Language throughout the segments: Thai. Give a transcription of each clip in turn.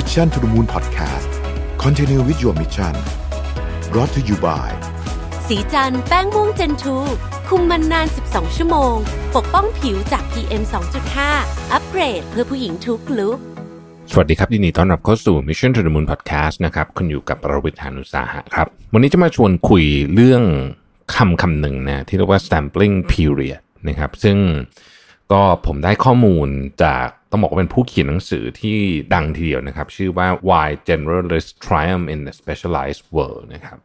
Mission to the Moon Podcast Continue with your mission brought to you by สีจันแป้งม่วงเจนทูคุมมันนาน 12 ชั่วโมง ปกป้องผิวจาก PM 2.5 อัปเกรดเพื่อผู้หญิงทุกลุกสวัสดีครับยินดีต้อนรับเข้าสู่ Mission to the Moon Podcast นะครับคุณอยู่กับประวิทยานุสาหะครับ วันนี้จะมาชวนคุยเรื่องคำคำหนึ่งนะที่เรียกว่า sampling period นะครับซึ่งก็ผมได้ข้อมูลจาก ต้องบอกว่าเป็นผู้เขียนหนังสือที่ดังทีเดียวนะครับ ชื่อว่า Why Generalists Triumph in a Specialized World นะครับ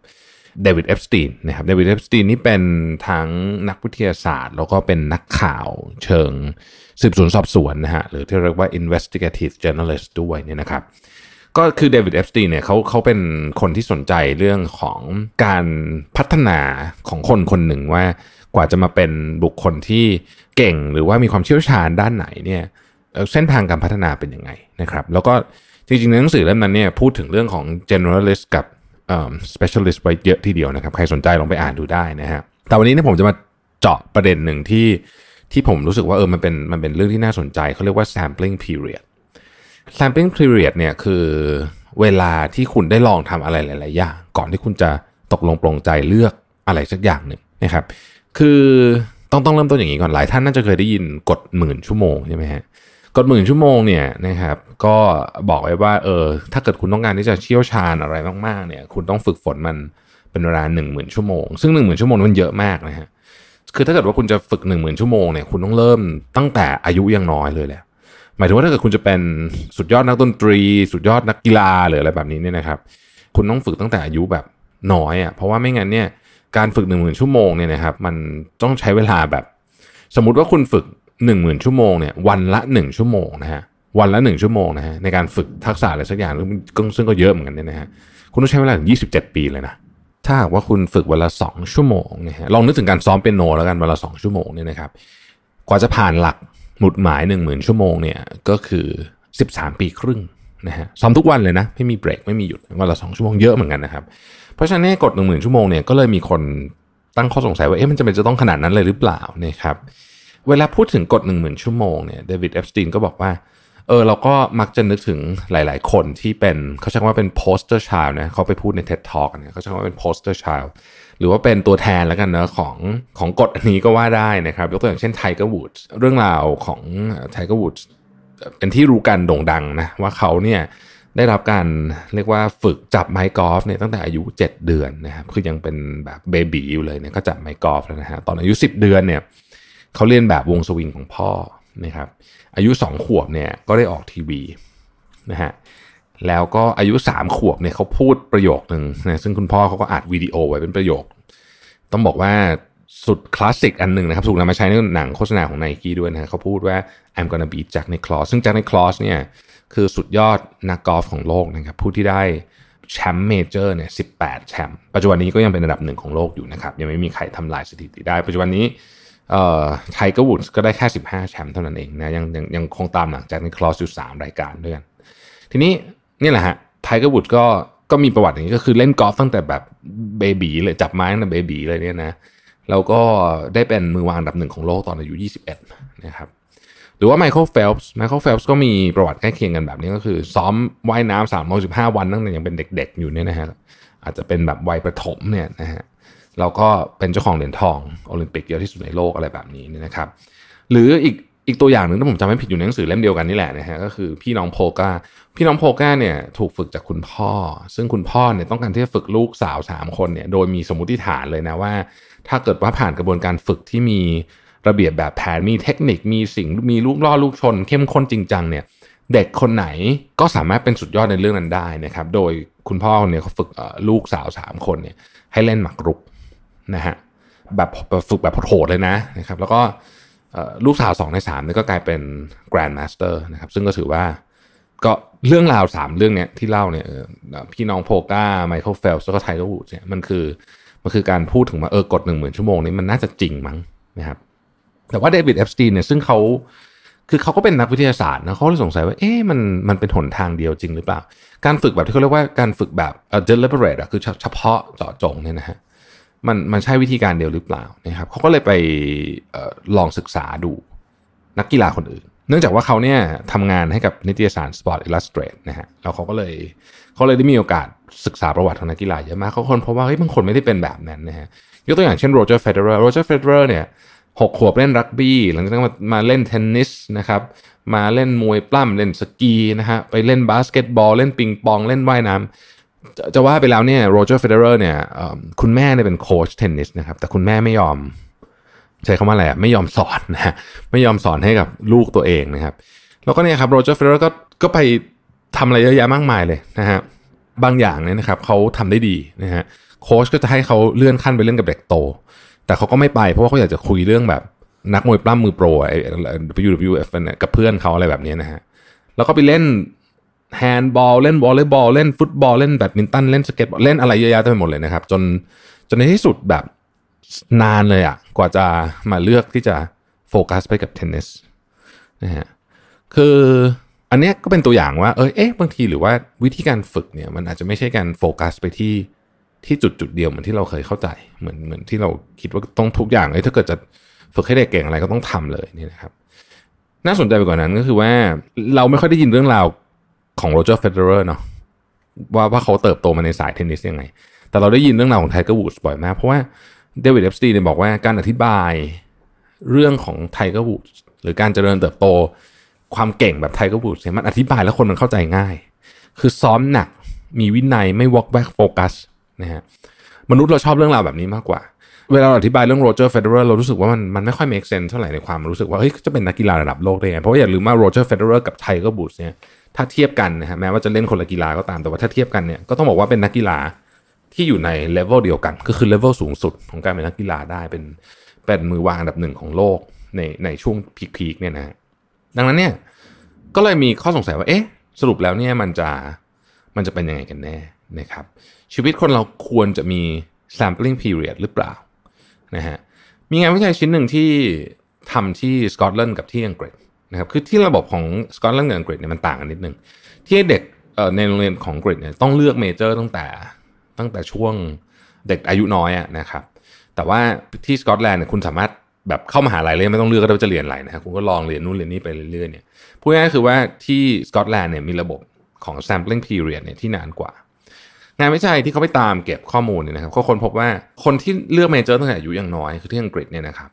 เดวิดเอฟสตีนนะครับเดวิดเอฟสตีนนี่เป็นทั้งนักวิทยาศาสตร์แล้วก็เป็นนักข่าวเชิงสืบสวนสอบสวนนะฮะ หรือที่เรียกว่า investigative journalist ด้วยเนี่ยนะครับก็คือเดวิดเอฟสตีนเนี่ยเขาเขาเป็นคนที่สนใจเรื่องของการพัฒนาของคนคนหนึ่งว่ากว่าจะมาเป็นบุคคลที่เก่งหรือว่ามีความเชี่ยวชาญด้านไหนเนี่ยเส้นทางการพัฒนาเป็นยังไงนะครับแล้วก็จริงๆหนังสือเล่มนั้นเนี่ยพูดถึงเรื่องของ generalist กับ specialist ไว้เยอะทีเดียวนะครับใครสนใจลองไปอ่านดูได้นะฮะแต่วันนี้เนี่ยผมจะมาเจาะประเด็นหนึ่งที่ที่ผมรู้สึกว่าเออมันเป็นมันเป็นเรื่องที่น่าสนใจเขาเรียกว่า sampling period sampling period เนี่ยคือเวลาที่คุณได้ลองทำอะไรหลายๆอย่างก่อนที่คุณจะตกลงปรงใจเลือกอะไรสักอย่างหนึ่งนะครับ คือต้องต้องเริ่มต้นอย่างนี้ก่อนหลายท่านน่าจะเคยได้ยินกฎหมื่นชั่วโมงใช่ไหมฮะกฎหมื่นชั่วโมงเนี่ยนะครับก็บอกไว้ว่าเออถ้าเกิดคุณต้องการที่จะเชี่ยวชาญอะไรมากๆเนี่ยคุณต้องฝึกฝนมันเป็นเวลาหนึ่งหมื่นชั่วโมงซึ่งหนึ่งหมื่นชั่วโมงมันเยอะมากนะฮะคือถ้าเกิดว่าคุณจะฝึกหนึ่งหมื่นชั่วโมงเนี่ยคุณต้องเริ่มตั้งแต่อายุยังน้อยเลยแหละหมายถึงว่าถ้าเกิดคุณจะเป็นสุดยอดนักดนตรีสุดยอดนักกีฬาหรืออะไรแบบนี้เนี่ยนะครับคุณต้องฝึกตั้งแต่อายุแบบน้อยอะ่ะเพราะว่าไม่งั้นเนี่ยการฝึก1 0,000ชั่วโมงเนี่ยนะครับมันต้องใช้เวลาแบบ สมมุติว่าคุณฝึก1 0,000ชั่วโมงเนี่ยวันละ1ชั่วโมงนะฮะวันละ1ชั่วโมงนะฮะในการฝึกทักษะอะไรสักอย่างซึ่งก็เยอะเหมือนกันเนี่ยนะฮะคุณต้องใช้เวลาถึง27 ปีเลยนะถ้าหากว่าคุณฝึกวันละ2ชั่วโมงนะฮะลองนึกถึงการซ้อมเปียโนแล้วกันวันละ2ชั่วโมงเนี่ยนะครับ กว่าจะผ่านหลักหมุดหมาย1 0,000ชั่วโมงเนี่ยก็คือ 13 ปีครึ่งนะฮะซ้อมทุกวันเลยนะไม่มีเบรกไม่มีหยุดวันละ2ชั่วโมงเยอะเหมือนกันนะครับเพราะฉะนั้นกด1 0,000 ชั่วโมงเนี่ยก็เลยมีคนตั้งข้อสงสัยว่าเอ๊ะมันจะเป็นจะต้องขนาดนั้นเลยหรือเปล่าน่ครับเวลาพูดถึงกฎ1 0,000 ชั่วโมงเนี่ยเดวิดเอฟสตีนก็บอกว่าเออเราก็มักจะนึกถึงหลาย ๆ คนที่เป็นเขาช้คำว่าเป็นโพสเตอร์ชาวนะเขาไปพูดในเท d ท a อกเนี่ยเขาช้คำว่าเป็นโพสเตอร์ชาวหรือว่าเป็นตัวแทนแล้วกันเนะของของกฎนี้ก็ว่าได้นะครับยกตัวอย่างเช่นไทเกอร์วูดเรื่องราวของไทเกอร์วูดเป็นที่รู้กันโด่งดังนะว่าเขาเนี่ยได้รับการเรียกว่าฝึกจับไม้กอล์ฟเนี่ยตั้งแต่อายุ 7 เดือนนะครับคือยังเป็นแบบเบบีอยู่เลยเนี่ยก็จับไม้กอล์ฟแล้วนะฮะ ตอนอายุ 10 เดือนเนี่ยเขาเรียนแบบวงสวิงของพ่อนะครับอายุ 2 ขวบเนี่ยก็ได้ออกทีวีนะฮะแล้วก็อายุ 3 ขวบเนี่ยเขาพูดประโยคหนึ่งนะซึ่งคุณพ่อเขาก็อัดวิดีโอไว้เป็นประโยคต้องบอกว่าสุดคลาสสิกอันหนึ่งนะครับถูกนำมาใช้ในหนังโฆษณาของไนกี้ด้วยนะเขาพูดว่า I'm gonna beat Jack Nicklaus ซึ่ง Jack Nicklaus เนี่ยคือสุดยอดนักกอล์ฟของโลกนะครับผู้ที่ได้แชมป์เมเจอร์เนี่ยสิแชมป์ปัจจุบันนี้ก็ยังเป็นอันดับหนึ่งของโลกอยู่นะครับ ยังไม่มีใครทำลายสถิติได้ ปัจจุบันนี้ไทเกอร์วูดก็ได้แค่ 15แชมป์เท่านั้นเองนะ ยังยังยังคงตามหลังจากในคลอสอยู่ 3 รายการด้วยกันทีนี้นี่แหละฮะไทเกอร์วูดก็ก็มีประวัติอย่างนี้ก็คือเล่นกอล์ฟตั้งแต่แบบเบบีเลยจับไม้ตั้งแต่เบบีเลยเนี่ยนะแล้วก็ได้เป็นมือวางอันดับหนึ่งของโลกตอนอายุ 21 นะครับ หรือว่าไมเคิลเฟลส์ไมเคิลเฟลส์ก็มีประวัติใกล้เคียงกันแบบนี้ก็คือ ซ้อมว่ายน้ำสามร้อยสิบห้าวันตั้งแต่ยังเป็นเด็กๆอยู่เนี่ยนะฮะ อาจจะเป็นแบบวัยประถมเนี่ยนะฮะเราก็เป็นเจ้าของเหรียญทอง โอลิมปิกเยอะที่สุดในโลกอะไรแบบนี้นะครับ หรืออีกอีกตัวอย่างหนึ่งถ้าผมจำไม่ผิดอยู่ในหนังสือเล่มเดียวกันนี่แหละนะฮะก็คือพี่น้องโพก้า พี่น้องโพก้าเนี่ยถูกฝึกจากคุณพ่อ ซึ่งคุณพ่อเนี่ยต้องการที่จะฝึกลูกสาวสามคนเนี่ยโดยมีสมมติฐานเลยนะว่าถ้าเกิดว่าผ่านกระบวนการฝึกที่มีระเบียบแบบแผนมีเทคนิคมีสิ่งมีลูกล่อลูกชนเข้มข้นจริงจังเนี่ยเด็กคนไหนก็สามารถเป็นสุดยอดในเรื่องนั้นได้นะครับ โดยคุณพ่อเนี่ยเขาฝึกลูกสาวสามคนเนี่ยให้เล่นหมากรุกนะฮะแบบฝึกแบบโหดเลยนะนะครับแล้วก็ลูกสาวสองในสามนี่ก็กลายเป็นแกรนด์มาสเตอร์นะครับซึ่งก็ถือว่าก็เรื่องราวสามเรื่องเนี้ยที่เล่าเนี่ยพี่น้องโพก้าไมเคิลเฟลส์แล้วก็ไทเกอร์วูดเนี่ยมันคือมันคือการพูดถึงว่าเออกดหนึ่งหมื่นชั่วโมงนี้มันน่าจะจริงมั้งนะครับแต่ว่าเดวิดเอฟสตีนเนี่ยซึ่งเขาคือเขาก็เป็นนักวิทยาศาสตร์นะเขาเลยสงสัยว่าเอ๊ะมันมันเป็นหนทางเดียวจริงหรือเปล่า การฝึกแบบที่เขาเรียกว่า การฝึกแบบ deliberate อะคือเฉพาะเจาะจงเนี่ยนะฮะมันมันใช่วิธีการเดียวหรือเปล่านะครับเขาก็เลยไปออลองศึกษาดูนักกีฬาคนอื่น เนื่องจากว่าเขาเนี่ยทำงานให้กับนิตยสาร Sport Illustrated นะฮะแล้วเขาก็เลยเขาเลยได้มีโอกาสศึกษาประวัติของนักกีฬาเยอะมากเขาคนเพราะว่าเฮ้ยบางคนไม่ได้เป็นแบบนั้นนะฮะยกตัวอย่างเช่นโรเจอร์เฟเดอร์ โรเจอร์เฟเดอร์เนี่ยหกขวบเล่นรักบี้หลังจากนั้นมามาเล่นเทนนิสนะครับมาเล่นมวยปล้ำเล่นสกีนะฮะไปเล่นบาสเกตบอล เล่นปิงปองเล่นว่ายน้ำจะว่าไปแล้วเนี่ยโรเจอร์เฟเดอร์เนี่ยคุณแม่เนี่ยเป็นโค้ชเทนนิสนะครับ แต่คุณแม่ไม่ยอม ใช้คำว่าอะไรไม่ยอมสอนนะไม่ยอมสอนให้กับลูกตัวเองนะครับ แล้วก็เนี่ยครับโรเจอร์เฟเดอร์ก็ก็ไปทำอะไรเยอะแยะมากมายเลยนะฮะบางอย่างเนี่ยนะครับเขาทำได้ดีนะฮะโค้ชก็จะให้เขาเลื่อนขั้นไปเล่นกับเด็กโตแต่เขาก็ไม่ไปเพราะว่าเขาอยากจะคุยเรื่องแบบนักมวยปล้ำมือโปรไอ้ WWF กับเพื่อนเขาอะไรแบบนี้นะฮะแล้วก็ไปเล่นแฮนด์บอลเล่นวอลเลย์บอลเล่นฟุตบอลเล่นแบดมินตันเล่นสเก็ตบอลเล่นอะไรเยอะแยะไปหมดเลยนะครับจนจนในที่สุดแบบนานเลยอะ่ะ กว่าจะมาเลือกที่จะโฟกัสไปกับเทนนิสนะฮะคืออันเนี้ยก็เป็นตัวอย่างว่า เออเอ๊ะบางทีหรือว่าวิธีการฝึกเนี่ย มันอาจจะไม่ใช่การโฟกัสไปที่ที่จุดจุดเดียวเหมือนที่เราเคยเข้าใจเหมือนเหมือนที่เราคิดว่าต้องทุกอย่างเลย ถ้าเกิดจะฝึกให้ได้กเก่งอะไรก็ต้องทำเลยนี่นะครับน่าสนใจไปกว่านั้นก็คือว่าเราไม่ค่อยได้ยินเรื่องราวของโรเจอร์เฟเดอร์เนาะว่าว่าเขาเติบโตมาในสายเทนนิสยังไง แต่เราได้ยินเรื่องราวของไทเกอร์วูดส์บ่อยมาก เพราะว่าเดวิดเอฟสตีนบอกว่าการอธิบายเรื่องของไทเกอร์วูดส์หรือการเจริญเติบโตความเก่งแบบไทเกอร์วูดส์เนี่ยมันอธิบายแล้วคนมันเข้าใจง่าย คือซ้อมหนักมีวินัยไม่วอกแวกโฟกัสนะฮะมนุษย์เราชอบเรื่องราวแบบนี้มากกว่า เวลาเราอธิบายเรื่องโรเจอร์เฟเดอร์เรารู้สึกว่ามันมันไม่ค่อยเมคเซนเท่าไหร่ในความรู้สึกว่าเฮ้ยจะเป็นนักกีฬาระดับโลกได้ไงเพราะอย่าลืมว่าโรเจอร์เฟเดอร์กับไทเกอร์บูตเนี่ยถ้าเทียบกันนะฮะแม้ว่าจะเล่นคนละกีฬาก็ตามแต่ว่าถ้าเทียบกันเนี่ยก็ต้องบอกว่าเป็นนักกีฬาที่อยู่ในเลเวลเดียวกัน ก็คือเลเวลสูงสุดของการเป็นนักกีฬาได้เป็นเป็นมือวางอันดับหนึ่งของโลกในในช่วงพีคๆเนี่ยนะฮะดังนั้นเนี่ยก็เลยมีข้อสงสัยว่าเอ๊ะสรุปแล้วเนี่ยมันจะมันจะเป็นยังไงกันแน่นะครับชีวิตคนเราควรจะมี sampling period หรือเปล่านะฮะมีงานวิจัยชิ้นหนึ่งที่ทำที่สกอตแลนด์กับที่อังกฤษนะครับ คือที่ระบบของสกอตแลนด์กับอังกฤษเนี่ยมันต่างกันนิดนึง ที่เด็กในโรงเรียนของอังกฤษเนี่ยต้องเลือกเมเจอร์ตั้งแต่ ตั้งแต่ช่วงเด็กอายุน้อยอะนะครับ แต่ว่าที่สกอตแลนด์เนี่ยคุณสามารถแบบเข้ามาหาลัยเลยไม่ต้องเลือก ก็ได้วจะเรียนอะไรนะครับ คุณก็ลองเรียนนู่นเรียนนี่ไปเรื่อยๆเนี่ย พูดง่ายๆคือว่าที่สกอตแลนด์เนี่ยมีระบบของ sampling period เนี่ยที่นานกว่า งานวิจัยที่เขาไปตามเก็บข้อมูลเนี่ยนะครับเขาค้นพบว่าคนที่เลือกเมเจอร์ตั้งแต่อายุยังน้อย คือที่อังกฤษเนี่ยนะครับ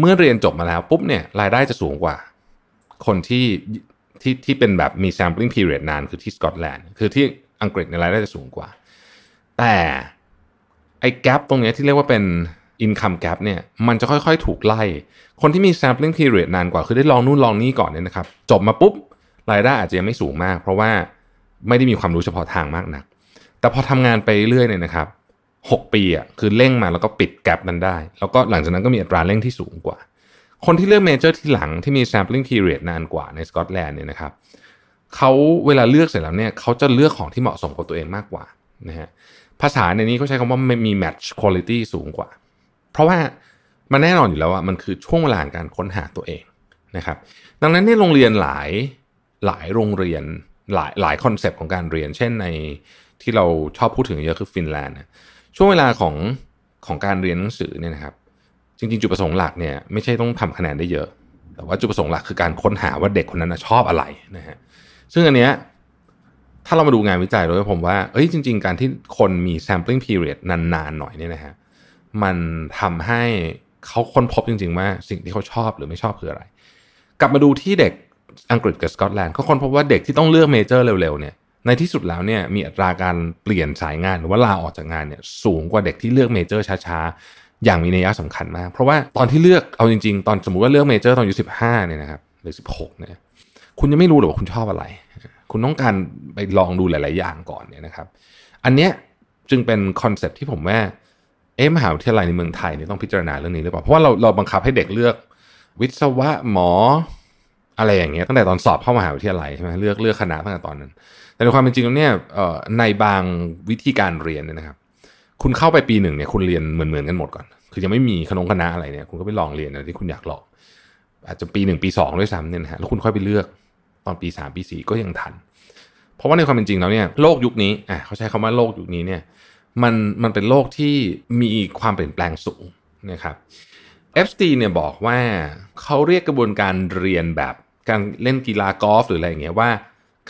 เมื่อเรียนจบมาแล้วปุ๊บเนี่ยรายได้จะสูงกว่าคนที่ที่ที่เป็นแบบมี sampling period นานคือที่สกอตแลนด์คือที่อังกฤษในรายได้จะสูงกว่า แต่ ไอ้แกลบตรงนี้ที่เรียกว่าเป็น income gap เนี่ยมันจะค่อยๆ ถูกไล่ คนที่มี sampling period นานกว่าคือได้ลองนู่นลองนี่ก่อนเนี่ยนะครับจบมาปุ๊บรายได้อาจจะยังไม่สูงมากเพราะว่าไม่ได้มีความรู้เฉพาะทางมากนัก แต่พอทำงานไปเรื่อยเนี่ยนะครับ 6 ปีอ่ะคือเร่งมาแล้วก็ปิดแกลบนั้นได้ แล้วก็หลังจากนั้นก็มีอัตราเร่งที่สูงกว่าคนที่เลือกเมเจอร์ที่หลังที่มี sampling period นานกว่าในสกอตแลนด์เนี่ยนะครับเขาเวลาเลือกเสร็จแล้วเนี่ยเขาจะเลือกของที่เหมาะสมกับตัวเองมากกว่านะฮะภาษาในนี้เขาใช้คำว่ามี match quality สูงกว่า เพราะว่ามันแน่นอนอยู่แล้วว่ามันคือช่วงเวลาการค้นหาตัวเองนะครับ ดังนั้นในโรงเรียนหลายหลายโรงเรียนหลายหลายคอนเซปต์ของการเรียน เช่นในที่เราชอบพูดถึงเยอะคือฟินแลนด์ช่วงเวลาของของการเรียนหนังสือเนี่ยนะครับจริงๆจุดประสงค์หลักเนี่ยไม่ใช่ต้องทำคะแนนได้เยอะ แต่ว่าจุดประสงค์หลักคือการค้นหาว่าเด็กคนนั้นชอบอะไรนะฮะซึ่งอันเนี้ยถ้าเรามาดูงานวิจัยด้วยผมว่า เอ้ยจริง ๆการที่คนมี sampling period นาน ๆหน่อยเนี่ยนะฮะมันทำให้เขาค้นพบจริง ๆ ว่าสิ่งที่เขาชอบหรือไม่ชอบคืออะไร กลับมาดูที่เด็กอังกฤษกับสกอตแลนด์เขาค้นพบว่าเด็กที่ต้องเลือกเมเจอร์เร็วๆเนี่ยในที่สุดแล้วเนี่ยมีอัตราการเปลี่ยนสายงานหรือว่าลาออกจากงานเนี่ยสูงกว่าเด็กที่เลือกเมเจอร์ช้าๆอย่างมีนัยยะสำคัญมาก เพราะว่าตอนที่เลือกเอาจริง ๆ ตอนสมมุติว่าเลือกเมเจอร์ตอนอายุสิบห้าเนี่ยนะครับหรือสิบหกเนี่ยคุณยังไม่รู้หรอกว่าคุณชอบอะไร คุณต้องการไปลองดูหลาย ๆ อย่างก่อนเนี่ยนะครับ อันเนี้ยจึงเป็นคอนเซปที่ผมว่าเอ๊มหาวิทยาลัยในเมืองไทยเนี่ยต้องพิจารณาเรื่องนี้หรือเปล่าเพราะว่าเราเราบังคับให้เด็กเลือกวิศวะหมออะไรอย่างเงี้ยตั้งแต่ตอนสอบเข้ามหาวิทยาลัยใช่ไหมเลือกเลือกคณะตั้งแต่ตอนนั้น แต่ในความเป็นจริงแล้วเนี่ยในบางวิธีการเรียนเนี่ยนะครับคุณเข้าไปปีหนึ่งเนี่ยคุณเรียนเหมือนเหมือนกันหมดก่อน คือยังไม่มีขนะคณะอะไรเนี่ยคุณก็ไปลองเรียนอะไรที่คุณอยากลองอาจจะปีหนึ่งปีสองด้วยซ้ำเนี่ยนะฮะ แล้วคุณค่อยไปเลือกตอนปีสามปีสี่ก็ยังทัน เพราะว่าในความเป็นจริงแล้วเนี่ยโลกยุคนี้อ่ะเขาใช้คำว่าโลกยุคนี้เนี่ย มันมันเป็นโลกที่มีความเปลี่ยนแปลงสูงนะครับเอฟสตีเนี่ยบอกว่าเขาเรียกกระบวนการเรียนแบบการเล่นกีฬากอล์ฟหรืออะไรอย่างเงี้ยว่า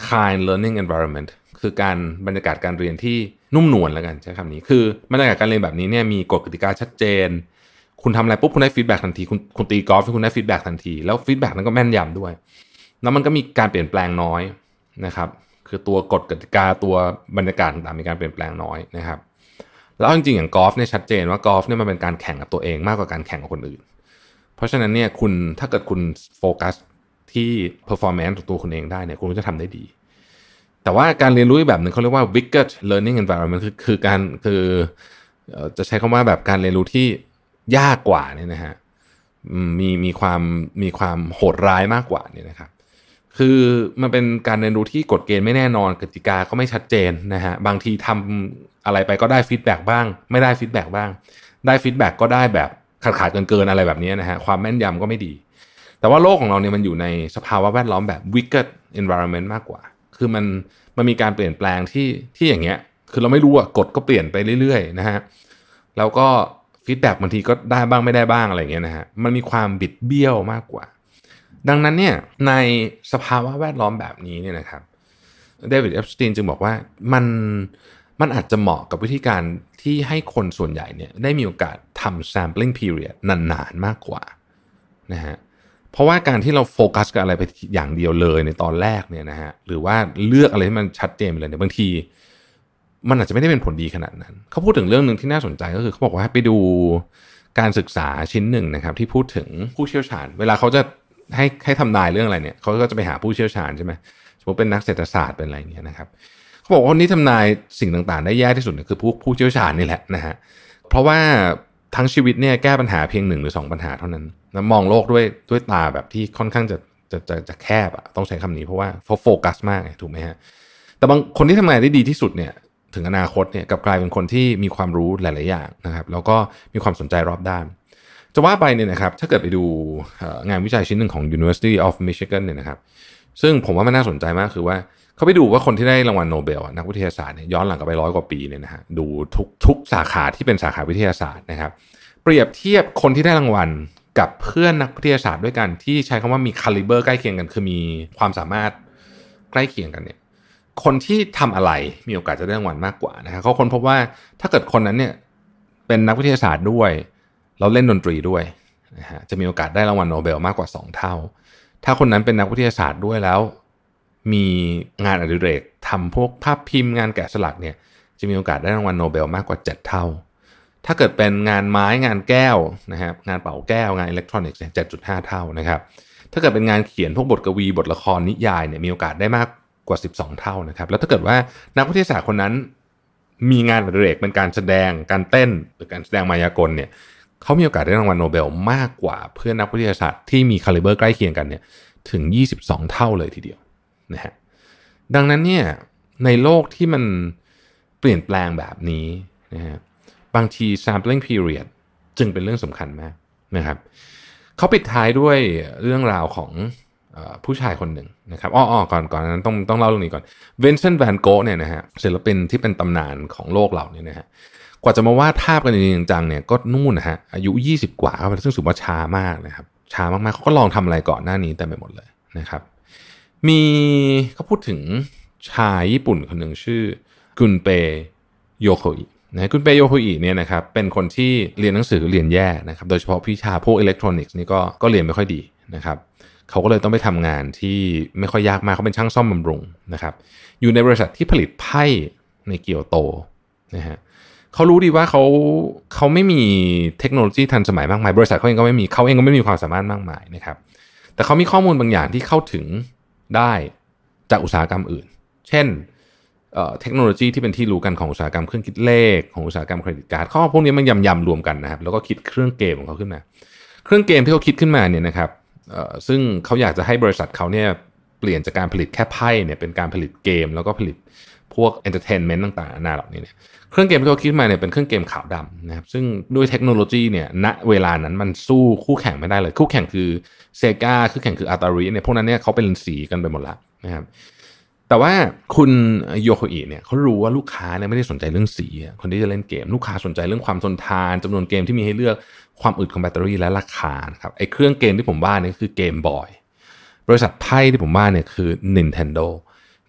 kind learning environment คือการบรรยากาศการเรียนที่นุ่มนวลแล้วกันใช้คำนี้คือบรรยากาศการเรียนแบบนี้เนี่ยมีกฎกติกาชัดเจน คุณทำอะไรปุ๊บคุณได้ฟีดแบ็กทันทีคุณคุณตีกอล์ฟคุณได้ฟีดแบ็กทันทีแล้วฟีดแบ็กนั้นก็แม่นยำด้วย แล้วมันก็มีการเปลี่ยนแปลงน้อยนะครับ คือตัวกฎกติกาตัวบรรยากาศต่างมีการเปลี่ยนแปลงน้อยนะครับแล้วจริงๆอย่างกอล์ฟเนี่ยชัดเจนว่ากอล์ฟเนี่ยมันเป็นการแข่งกับตัวเองมากกว่าการแข่งกับคนอื่น เพราะฉะนั้นเนี่ยคุณถ้าเกิดคุณโฟกัสที่ร์ฟอร์แมนซ์ของตัวคุณเองได้เนี่ยคุณก็จะทำได้ดีแต่ว่าการเรียนรู้แบบหนึ่งเขาเรียกว่า wicked learning environment คือคือการคือจะใช้คำว่าแบบการเรียนรู้ที่ยากกว่านี่นะฮะมีมีความมีความโหดร้ายมากกว่านี่นะครับคือมันเป็นการเรียนรู้ที่กฎเกณฑ์ไม่แน่นอนกติกาก็ไม่ชัดเจนนะฮะบางทีทำอะไรไปก็ได้ฟีดแบ็บ้าง ไม่ได้ฟีดแบ็บ้างได้ฟีดแบ็ก็ได้แบบขาดขาดเกินเกินอะไรแบบนี้นะฮะความแม่นยำก็ไม่ดี แต่ว่าโลกของเราเนี่ยมันอยู่ในสภาวะแวดล้อมแบบ wicked environment มากกว่าคือมันมันมีการเปลี่ยนแปลงที่ที่อย่างเงี้ยคือเราไม่รู้อะกฎก็เปลี่ยนไปเรื่อยๆนะฮะแล้วก็ฟีดแบ็กบางทีก็ได้บ้างไม่ได้บ้างอะไรเงี้ยนะฮะมันมีความบิดเบี้ยวมากกว่า ดังนั้นเนี่ยในสภาวะแวดล้อมแบบนี้เนี่ยนะครับเดวิดเอฟสตีนจึงบอกว่ามันมันอาจจะเหมาะกับวิธีการที่ให้คนส่วนใหญ่เนี่ยได้มีโอกาสทำ sampling period นานๆ มากกว่านะฮะเพราะว่าการที่เราโฟกัสกับอะไรไปอย่างเดียวเลยในตอนแรกเนี่ยนะฮะหรือว่าเลือกอะไรที่มันชัดเจนเลยเนี่ยบางทีมันอาจจะไม่ได้เป็นผลดีขนาดนั้นเขาพูดถึงเรื่องหนึ่งที่น่าสนใจก็คือเขาบอกว่าไปดูการศึกษาชิ้นหนึ่งนะครับที่พูดถึงผู้เชี่ยวชาญ เวลาเขาจะให้ให้ทำนายเรื่องอะไรเนี่ยเขาก็จะไปหาผู้เชี่ยวชาญใช่ไหมสมมติเป็นนักเศรษฐศาสตร์เป็นอะไรเนี่ยนะครับเขาบอกว่านี่ทำนายสิ่งต่าง ๆ ได้แย่ที่สุดเนี่ยคือผู้ผู้เชี่ยวชาญนี่แหละนะฮะเพราะว่าทั้งชีวิตเนี่ยแก้ปัญหาเพียงหนึ่งหรือ2ปัญหาเท่านั้นนะมองโลกด้วยด้วยตาแบบที่ค่อนข้างจะจะจะจะแคบอะต้องใช้คำนี้เพราะว่า โฟกัสมากถูกไหมฮะ แต่บางคนที่ทำงานได้ดีที่สุดเนี่ยถึงอนาคตเนี่ยกับกลายเป็นคนที่มีความรู้หลายๆอย่างนะครับแล้วก็มีความสนใจรอบด้านจะว่าไปเนี่ยนะครับถ้าเกิดไปดูงานวิจัยชิ้นหนึ่งของ University of Michigan เนี่ยนะครับซึ่งผมว่ามันน่าสนใจมากคือว่าเขาไปดูว่าคนที่ได้รางวัลโนเบลนักวิทยาศาสตร์เนี่ยย้อนหลังกับไปร้อยกว่าปีเนี่ยนะฮะดูทุกทุกสาขาที่เป็นสาขาวิทยาศาสตร์นะครับ เปรียบเทียบคนที่ได้รางวัลกับเพื่อนนักวิทยาศาสตร์ด้วยกันที่ใช้คำว่ามีคาลิเบอร์ใกล้เคียงกันคือมีความสามารถใกล้เคียงกันเนี่ยคนที่ทำอะไรมีโอกาสจะได้รางวัลมากกว่านะฮะเขาคนพบว่าถ้าเกิดคนนั้นเนี่ยเป็นนักวิทยาศาสตร์ด้วยเราเล่นดนตรีด้วยนะฮะจะมีโอกาสได้รางวัลโนเบลมากกว่า 2 เท่า ถ้าคนนั้นเป็นนักวิทยาศาสตร์ด้วยแล้วมีงานอดิเรกทำพวกภาพพิมพ์งานแกะสลักเนี่ยจะมีโอกาสได้รางวัลโนเบลมากกว่า 7 เท่า ถ้าเกิดเป็นงานไม้งานแก้วนะครับงานเป่าแก้วงานอิเล็กทรอนิกส์เนี่ยเจเท่านะครับ ถ้าเกิดเป็นงานเขียนพวกบทกวีบทละครนิยายเนี่ยมีโอกาสได้มากกว่า 12 เท่านะครับ แล้วถ้าเกิดว่านักวิทยาศาสตร์คนนั้น มีงานอดิเรกเป็นการแสดงการเต้นหรือการแสดงมายากลเนี่ยเขามีโอกาสได้รางวัลโนเบลมากกว่า เพื่อนนักวิทยาศาสตร์ที่มีคาลิเบอร์ใกล้เคียงกันเนี่ยถึง 22 เท่าเลยทีเดียวนะฮะดังนั้นเนี่ยในโลกที่มันเปลี่ยนแปลงแบบนี้นะฮะบางที sampling period จึงเป็นเรื่องสำคัญมากนะครับเขาปิดท้ายด้วยเรื่องราวของผู้ชายคนหนึ่งนะครับอ้อก่อนก่อนนั้นต้องต้องเล่าเรื่องนี้ก่อนเวนเซนแวนโกเนี่ยนะฮะศิลปินที่เป็นตำนานของโลกเราเนี่ยนะฮะกว่าจะมาวาดภาพกันจริงจังเนี่ยก็นู่นนะฮะอายุ 20 กว่า ซึ่งสุว่าช้ามากนะครับช้ามากๆเขาก็ลองทำอะไรก่อนหน้านี้แต่ไปหมดเลยนะครับมีเขาพูดถึงชายญี่ปุ่นคนหนึ่งชื่อกุนเปโยโคอินะกุนเปโยโคอิเนี่ยนะครับเป็นคนที่เรียนหนังสือ เรียนแย่นะครับโดยเฉพาะพิชาพวกอิเล็กทรอนิกส์นี่ก็ก็เรียนไม่ค่อยดีนะครับ เขาก็เลยต้องไปทำงานที่ไม่ค่อยยากมากเขาเป็นช่างซ่อมบำรุงนะครับอยู่ในบริษัทที่ผลิตไพ่ในเกียวโตนะฮะเขารู้ดีว่าเขาเขาไม่มีเทคโนโลยีทันสมัยมากมายบริษัทเขาเองก็ไม่มีเขาเองก็ไม่มีความสามารถมากมายนะครับแต่เขามีข้อมูลบางอย่างที่เข้าถึงได้จากอุตสาหกรรมอื่น เช่น เทคโนโลยีที่เป็นที่รู้กันของอุตสาหกรรมเครื่องคิดเลขของอุตสาหกรรมเครดิตการ์ดข้อพวกนี้มันยำยำรวมกันนะครับ แล้วก็คิดเครื่องเกมของเขาขึ้นมา เครื่องเกมที่เขาคิดขึ้นมาเนี่ยนะครับ ซึ่งเขาอยากจะให้บริษัทเขาเนี่ยเปลี่ยนจากการผลิตแค่ไพ่เนี่ยเป็นการผลิตเกมแล้วก็ผลิตพวกเอนเตอร์เทนเมนต์ต่างๆนาเหล่านี้เนี่ย เครื่องเกมที่เขาคิดมาเนี่ยเป็นเครื่องเกมขาวดำนะครับ ซึ่งด้วยเทคโนโลยีเนี่ย ณ เวลานั้นมันสู้คู่แข่งไม่ได้เลย คู่แข่งคือเซกาคู่แข่งคืออาตารีเนี่ย พวกนั้นเนี่ยเขาเป็นสีกันไปหมดละนะครับ แต่ว่าคุณโยโคอิเนี่ยเขารู้ว่าลูกค้าเนี่ยไม่ได้สนใจเรื่องสี คนที่จะเล่นเกม ลูกค้าสนใจเรื่องความทนทาน จำนวนเกมที่มีให้เลือก ความอึดของแบตเตอรี่ และราคานะครับไอ้เครื่องเกมที่ผมว่านี่ยคือเกมบอย บริษัทไพ่ที่ผมว่าเนี่ยคือ Nintendo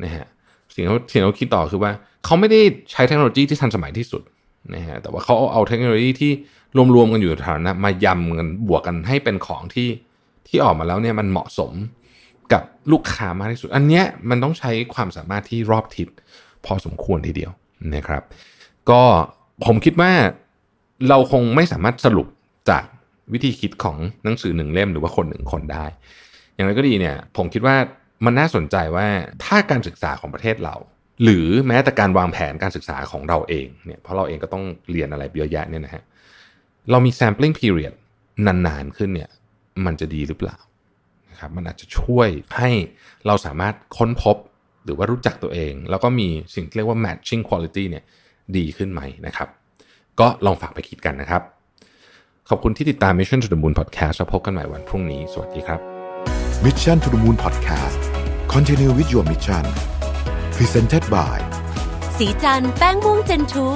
นะฮะสิ่งที่สิ่งที่คิดต่อคือว่าเขาไม่ได้ใช้เทคโนโลยีที่ทันสมัยที่สุดนะฮะแต่ว่าเขาเอาเทคโนโลยีที่รวมๆกันอยู่ฐานนะมายำกันบวกกันให้เป็นของที่ที่ออกมาแล้วเนี่ยมันเหมาะสมกับลูกค้ามากที่สุด อันเนี้ยมันต้องใช้ความสามารถที่รอบทิศพอสมควรทีเดียวนะครับ ก็ผมคิดว่าเราคงไม่สามารถสรุปจากวิธีคิดของหนังสือหนึ่งเล่มหรือว่าคนหนึ่งคนได้ อย่างไรก็ดีเนี่ย ผมคิดว่ามันน่าสนใจว่าถ้าการศึกษาของประเทศเรา หรือแม้แต่การวางแผนการศึกษาของเราเองเนี่ยเพราะเราเองก็ต้องเรียนอะไรเยอะแยะเนี่ยนะฮะเรามี sampling period นาน ๆขึ้นเนี่ยมันจะดีหรือเปล่านะครับมันอาจจะช่วยให้เราสามารถค้นพบหรือว่ารู้จักตัวเอง แล้วก็มีสิ่งที่เรียกว่า matching quality เนี่ยดีขึ้นไหมนะครับ ก็ลองฝากไปคิดกันนะครับ ขอบคุณที่ติดตาม Mission to the Moon Podcast แล้วพบกันใหม่วันพรุ่งนี้สวัสดีครับมิชชั่นทุ m มูลพอดแคสต์คอนเทนิววิดีโอมิชชั่นพรีเซนต์บายสีจันแป้งม่วงเจนทู